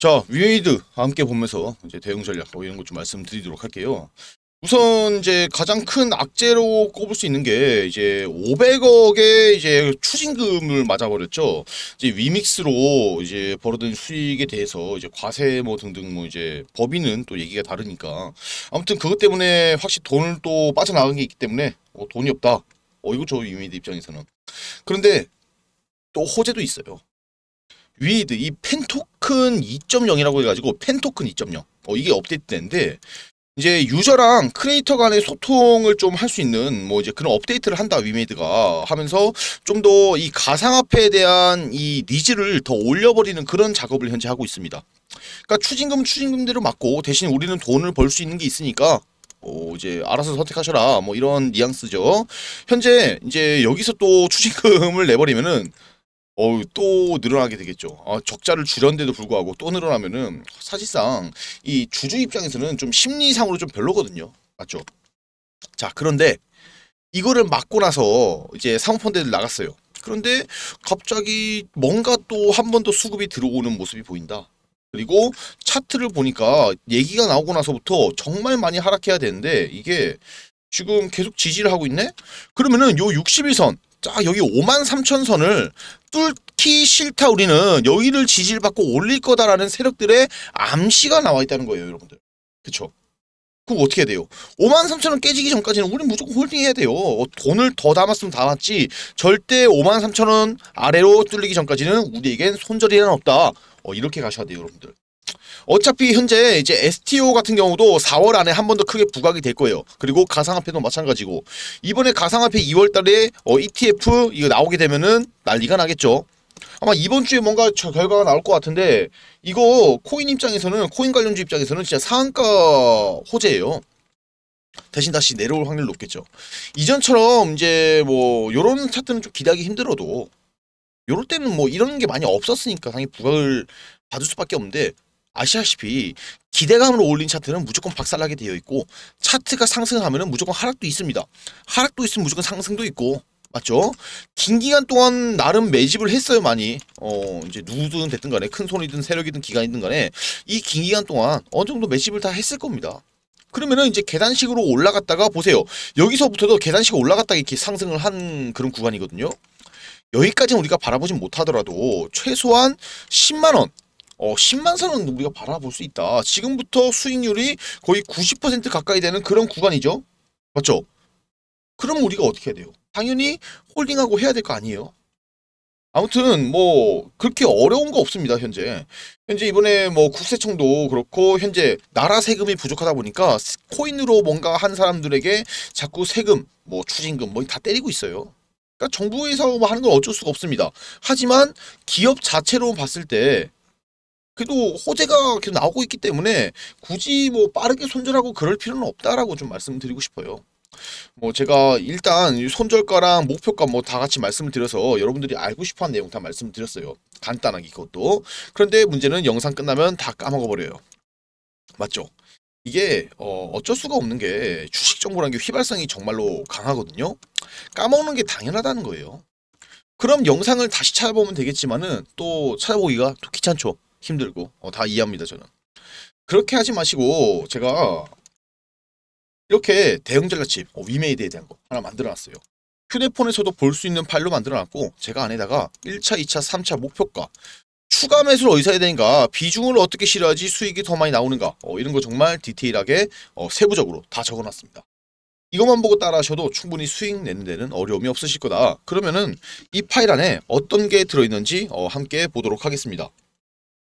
자, 위에이드 함께 보면서 이제 대응 전략 뭐 이런 것 좀 말씀드리도록 할게요. 우선 이제 가장 큰 악재로 꼽을 수 있는 게 이제 500억의 이제 추징금을 맞아버렸죠. 이제 위믹스로 이제 벌어든 수익에 대해서 이제 과세 뭐 등등 뭐 이제 법인은 또 얘기가 다르니까 아무튼 그것 때문에 확실히 돈을 또 빠져나간 게 있기 때문에 어, 돈이 없다. 어 이거 저위이드 입장에서는 그런데 또 호재도 있어요. 위드 이 펜토큰 2.0이라고 해가지고 펜토큰 2.0 어, 이게 업데이트인데 이제 유저랑 크리에이터 간의 소통을 좀 할 수 있는 뭐 이제 그런 업데이트를 한다 위메이드가 하면서 좀 더 이 가상화폐에 대한 이 니즈를 더 올려버리는 그런 작업을 현재 하고 있습니다. 그러니까 추진금 추진금대로 맞고 대신 우리는 돈을 벌 수 있는 게 있으니까 어, 이제 알아서 선택하셔라 뭐 이런 뉘앙스죠. 현재 이제 여기서 또 추진금을 내버리면은 어우 또 늘어나게 되겠죠. 어, 적자를 줄였는데도 불구하고 또 늘어나면은 사실상 이 주주 입장에서는 좀 심리상으로 좀 별로거든요. 맞죠? 자 그런데 이거를 막고 나서 이제 상모펀드들 나갔어요. 그런데 갑자기 뭔가 또 한 번 더 수급이 들어오는 모습이 보인다. 그리고 차트를 보니까 얘기가 나오고 나서부터 정말 많이 하락해야 되는데 이게 지금 계속 지지를 하고 있네? 그러면은 요 61선 자 여기 5만 3천 선을 뚫기 싫다 우리는 여기를 지지를 받고 올릴 거다라는 세력들의 암시가 나와 있다는 거예요 여러분들 그쵸 그럼 어떻게 해야 돼요 5만 3천원 깨지기 전까지는 우린 무조건 홀딩해야 돼요 돈을 더 담았으면 담았지 절대 5만 3천원 아래로 뚫리기 전까지는 우리에겐 손절이란 없다 어, 이렇게 가셔야 돼요 여러분들 어차피 현재 이제 STO 같은 경우도 4월 안에 한 번 더 크게 부각이 될 거예요. 그리고 가상화폐도 마찬가지고 이번에 가상화폐 2월 달에 어, ETF 이거 나오게 되면은 난리가 나겠죠. 아마 이번 주에 뭔가 결과가 나올 것 같은데 이거 코인 입장에서는 코인 관련주 입장에서는 진짜 상한가 호재예요. 대신 다시 내려올 확률 높겠죠. 이전처럼 이제 뭐 요런 차트는 좀 기대하기 힘들어도 요럴 때는 뭐 이런 게 많이 없었으니까 당연히 부각을 받을 수밖에 없는데 아시다시피 기대감으로 올린 차트는 무조건 박살나게 되어 있고 차트가 상승하면 무조건 하락도 있습니다. 하락도 있으면 무조건 상승도 있고 맞죠? 긴 기간 동안 나름 매집을 했어요 많이 어 이제 누구든 됐든 간에 큰 손이든 세력이든 기간이든 간에 이 긴 기간 동안 어느 정도 매집을 다 했을 겁니다. 그러면은 이제 계단식으로 올라갔다가 보세요. 여기서부터도 계단식으로 올라갔다가 이렇게 상승을 한 그런 구간이거든요. 여기까지는 우리가 바라보진 못하더라도 최소한 10만원 어, 10만 선은 우리가 바라볼 수 있다. 지금부터 수익률이 거의 90% 가까이 되는 그런 구간이죠. 맞죠? 그럼 우리가 어떻게 해야 돼요? 당연히 홀딩하고 해야 될 거 아니에요? 아무튼 뭐 그렇게 어려운 거 없습니다 현재 현재 이번에 뭐 국세청도 그렇고 현재 나라 세금이 부족하다 보니까 코인으로 뭔가 한 사람들에게 자꾸 세금 뭐 추징금 뭐 다 때리고 있어요 그러니까 정부에서 뭐 하는 건 어쩔 수가 없습니다 하지만 기업 자체로 봤을 때 그래도 호재가 계속 나오고 있기 때문에 굳이 뭐 빠르게 손절하고 그럴 필요는 없다라고 좀 말씀드리고 싶어요. 뭐 제가 일단 손절가랑 목표가 뭐다 같이 말씀을 드려서 여러분들이 알고 싶어하는 내용 다 말씀드렸어요. 간단하게 그것도. 그런데 문제는 영상 끝나면 다 까먹어버려요. 맞죠? 이게 어 어쩔 수가 없는 게 주식 정보라는 게 휘발성이 정말로 강하거든요. 까먹는 게 당연하다는 거예요. 그럼 영상을 다시 찾아보면 되겠지만은 또 찾아보기가 또 귀찮죠. 힘들고 어, 다 이해합니다 저는 그렇게 하지 마시고 제가 이렇게 대형 전라칩 어, 위메이드에 대한 거 하나 만들어놨어요 휴대폰에서도 볼 수 있는 파일로 만들어놨고 제가 안에다가 1차, 2차, 3차 목표가 추가 매수를 어디서 해야 되는가 비중을 어떻게 실어야지 수익이 더 많이 나오는가 어, 이런 거 정말 디테일하게 어, 세부적으로 다 적어놨습니다. 이것만 보고 따라 하셔도 충분히 수익 내는 데는 어려움이 없으실 거다. 그러면은 이 파일 안에 어떤 게 들어있는지 어, 함께 보도록 하겠습니다.